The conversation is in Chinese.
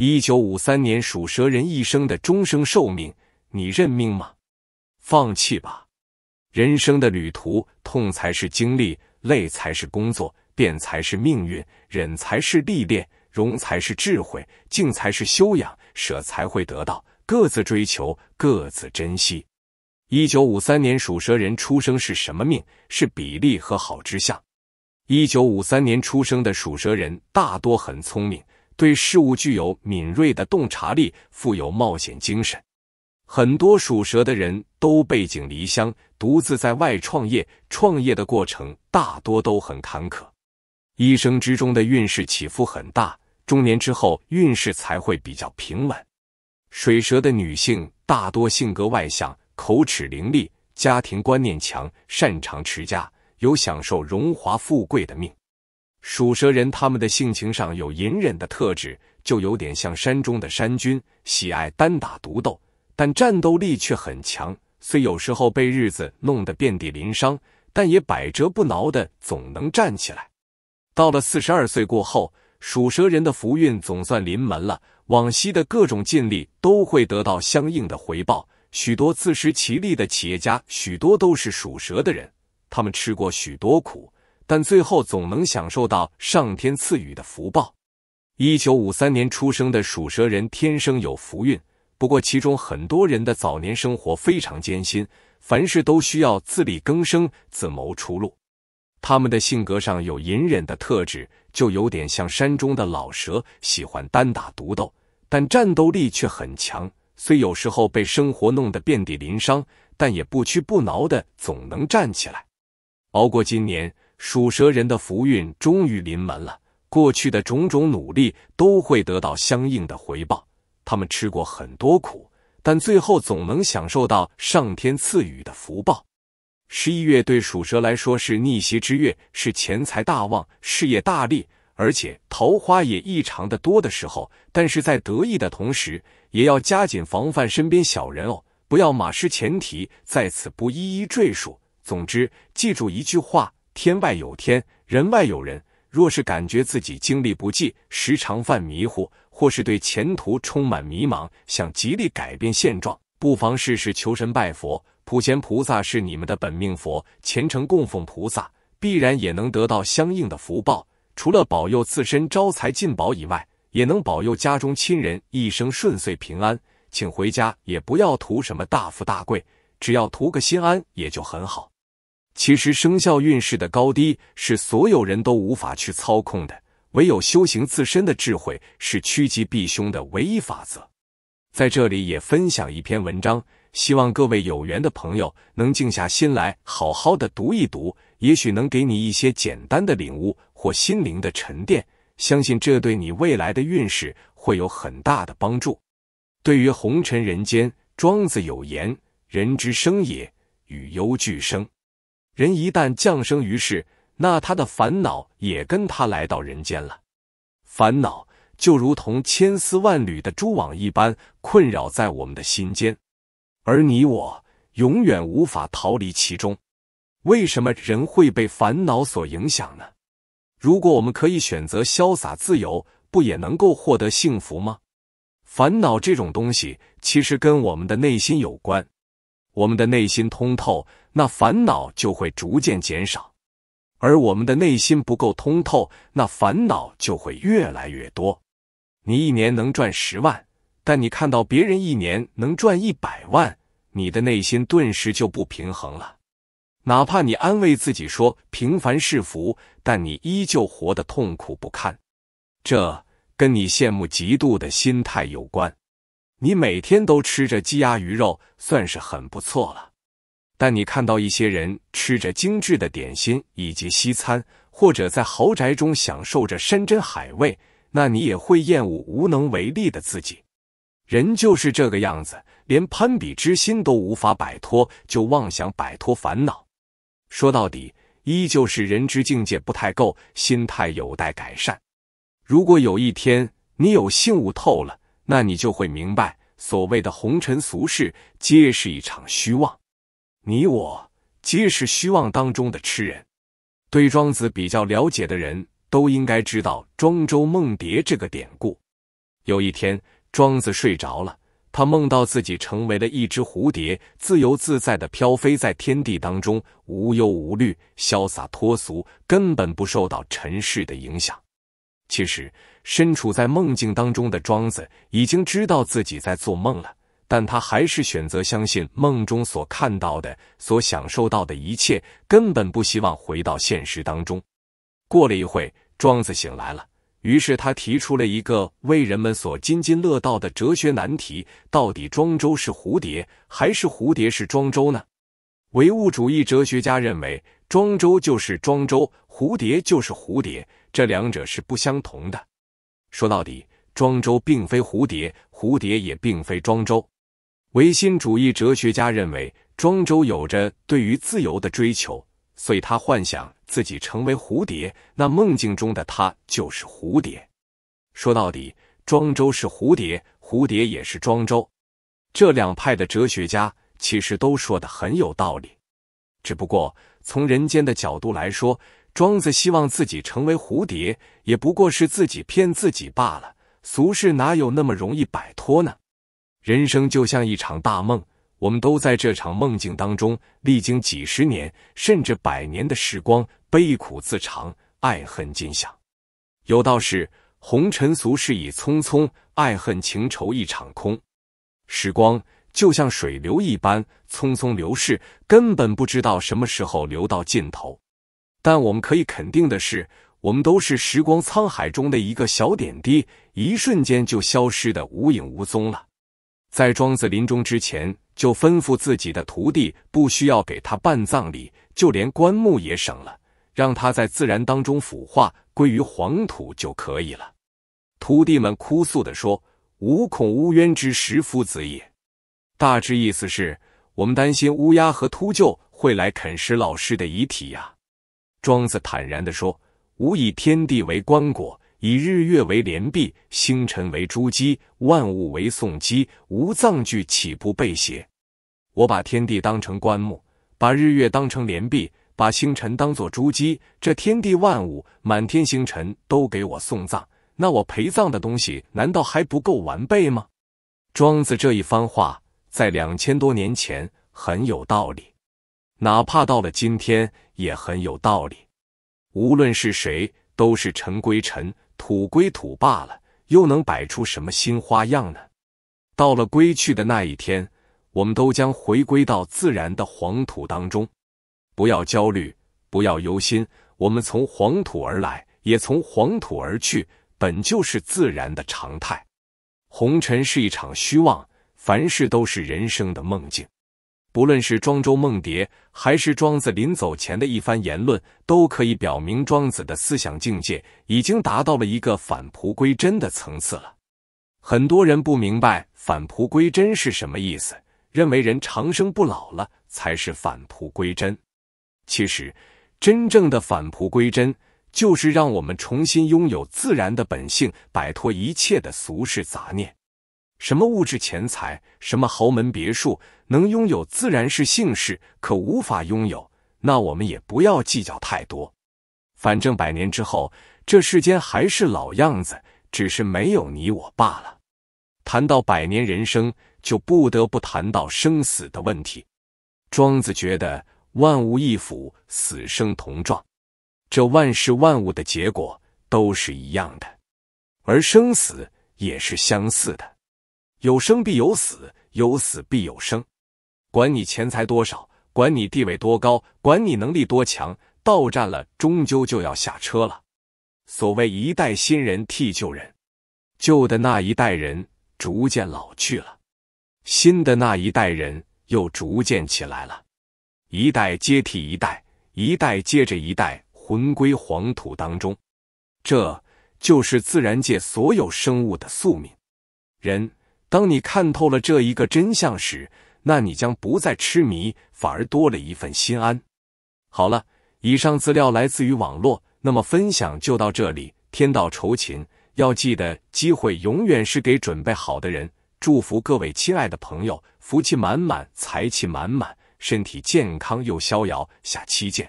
一九五三年属蛇人一生的终生寿命，你认命吗？放弃吧。人生的旅途，痛才是经历，累才是工作，变才是命运，忍才是历练，容才是智慧，静才是修养，舍才会得到。各自追求，各自珍惜。一九五三年属蛇人出生是什么命？是比例和好之相。一九五三年出生的属蛇人大多很聪明。对事物具有敏锐的洞察力，富有冒险精神。很多属蛇的人都背井离乡，独自在外创业，创业的过程大多都很坎坷。一生之中的运势起伏很大，中年之后运势才会比较平稳。水蛇的女性大多性格外向，口齿伶俐，家庭观念强，擅长持家，有享受荣华富贵的命。属蛇人，他们的性情上有隐忍的特质，就有点像山中的山君，喜爱单打独斗，但战斗力却很强。虽有时候被日子弄得遍体鳞伤，但也百折不挠的，总能站起来。到了四十二岁过后，属蛇人的福运总算临门了，往昔的各种尽力都会得到相应的回报。许多自食其力的企业家，许多都是属蛇的人，他们吃过许多苦。但最后总能享受到上天赐予的福报。一九五三年出生的属蛇人天生有福运，不过其中很多人的早年生活非常艰辛，凡事都需要自力更生、自谋出路。他们的性格上有隐忍的特质，就有点像山中的老蛇，喜欢单打独斗，但战斗力却很强。虽有时候被生活弄得遍体鳞伤，但也不屈不挠的，总能站起来，熬过今年。属蛇人的福运终于临门了，过去的种种努力都会得到相应的回报。他们吃过很多苦，但最后总能享受到上天赐予的福报。十一月对属蛇来说是逆袭之月，是钱财大旺、事业大利，而且桃花也异常的多的时候。但是在得意的同时，也要加紧防范身边小人哦，不要马失前蹄。在此不一一赘述，总之记住一句话。天外有天，人外有人。若是感觉自己精力不济，时常犯迷糊，或是对前途充满迷茫，想极力改变现状，不妨试试求神拜佛。普贤菩萨是你们的本命佛，虔诚供奉菩萨，必然也能得到相应的福报。除了保佑自身招财进宝以外，也能保佑家中亲人一生顺遂平安。请回家也不要图什么大富大贵，只要图个心安也就很好。其实生肖运势的高低是所有人都无法去操控的，唯有修行自身的智慧是趋吉避凶的唯一法则。在这里也分享一篇文章，希望各位有缘的朋友能静下心来好好的读一读，也许能给你一些简单的领悟或心灵的沉淀。相信这对你未来的运势会有很大的帮助。对于红尘人间，庄子有言：“人之生也，与忧俱生。”人一旦降生于世，那他的烦恼也跟他来到人间了。烦恼就如同千丝万缕的蛛网一般，困扰在我们的心间，而你我永远无法逃离其中。为什么人会被烦恼所影响呢？如果我们可以选择潇洒自由，不也能够获得幸福吗？烦恼这种东西，其实跟我们的内心有关。我们的内心通透。那烦恼就会逐渐减少，而我们的内心不够通透，那烦恼就会越来越多。你一年能赚十万，但你看到别人一年能赚一百万，你的内心顿时就不平衡了。哪怕你安慰自己说平凡是福，但你依旧活得痛苦不堪。这跟你羡慕嫉妒的心态有关。你每天都吃着鸡鸭鱼肉，算是很不错了。但你看到一些人吃着精致的点心以及西餐，或者在豪宅中享受着山珍海味，那你也会厌恶无能为力的自己。人就是这个样子，连攀比之心都无法摆脱，就妄想摆脱烦恼。说到底，依旧是人之境界不太够，心态有待改善。如果有一天你有幸悟透了，那你就会明白，所谓的红尘俗世皆是一场虚妄。你我皆是虚妄当中的痴人。对庄子比较了解的人都应该知道“庄周梦蝶”这个典故。有一天，庄子睡着了，他梦到自己成为了一只蝴蝶，自由自在的飘飞在天地当中，无忧无虑，潇洒脱俗，根本不受到尘世的影响。其实，身处在梦境当中的庄子已经知道自己在做梦了。但他还是选择相信梦中所看到的，所享受到的一切，根本不希望回到现实当中。过了一会，庄子醒来了，于是他提出了一个为人们所津津乐道的哲学难题：到底庄周是蝴蝶，还是蝴蝶是庄周呢？唯物主义哲学家认为，庄周就是庄周，蝴蝶就是蝴蝶，这两者是不相同的。说到底，庄周并非蝴蝶，蝴蝶也并非庄周。唯心主义哲学家认为，庄周有着对于自由的追求，所以他幻想自己成为蝴蝶。那梦境中的他就是蝴蝶。说到底，庄周是蝴蝶，蝴蝶也是庄周。这两派的哲学家其实都说的很有道理，只不过从人间的角度来说，庄子希望自己成为蝴蝶，也不过是自己骗自己罢了。俗世哪有那么容易摆脱呢？人生就像一场大梦，我们都在这场梦境当中，历经几十年甚至百年的时光，悲苦自尝，爱恨尽享。有道是：红尘俗世已匆匆，爱恨情仇一场空。时光就像水流一般，匆匆流逝，根本不知道什么时候流到尽头。但我们可以肯定的是，我们都是时光沧海中的一个小点滴，一瞬间就消失的无影无踪了。在庄子临终之前，就吩咐自己的徒弟，不需要给他办葬礼，就连棺木也省了，让他在自然当中腐化，归于黄土就可以了。徒弟们哭诉的说：“无恐乌鸢之食夫子也。”大致意思是，我们担心乌鸦和秃鹫会来啃食老师的遗体呀。庄子坦然的说：“吾以天地为棺椁。”以日月为连璧，星辰为珠玑，万物为送机，无葬具岂不背邪？我把天地当成棺木，把日月当成连璧，把星辰当作珠玑，这天地万物，满天星辰都给我送葬，那我陪葬的东西难道还不够完备吗？庄子这一番话在两千多年前很有道理，哪怕到了今天也很有道理。无论是谁，都是尘归尘。土归土罢了，又能摆出什么新花样呢？到了归去的那一天，我们都将回归到自然的黄土当中。不要焦虑，不要忧心，我们从黄土而来，也从黄土而去，本就是自然的常态。红尘是一场虚妄，凡事都是人生的梦境。不论是庄周梦蝶，还是庄子临走前的一番言论，都可以表明庄子的思想境界已经达到了一个返璞归真的层次了。很多人不明白“返璞归真”是什么意思，认为人长生不老了才是返璞归真。其实，真正的返璞归真，就是让我们重新拥有自然的本性，摆脱一切的俗世杂念。什么物质钱财，什么豪门别墅，能拥有自然是幸事；可无法拥有，那我们也不要计较太多。反正百年之后，这世间还是老样子，只是没有你我罢了。谈到百年人生，就不得不谈到生死的问题。庄子觉得万物一腐，死生同状，这万事万物的结果都是一样的，而生死也是相似的。有生必有死，有死必有生。管你钱财多少，管你地位多高，管你能力多强，到站了，终究就要下车了。所谓一代新人替旧人，旧的那一代人逐渐老去了，新的那一代人又逐渐起来了，一代接替一代，一代接着一代，魂归黄土当中。这就是自然界所有生物的宿命，人。当你看透了这一个真相时，那你将不再痴迷，反而多了一份心安。好了，以上资料来自于网络，那么分享就到这里。天道酬勤，要记得机会永远是给准备好的人。祝福各位亲爱的朋友，福气满满，财气满满，身体健康又逍遥。下期见。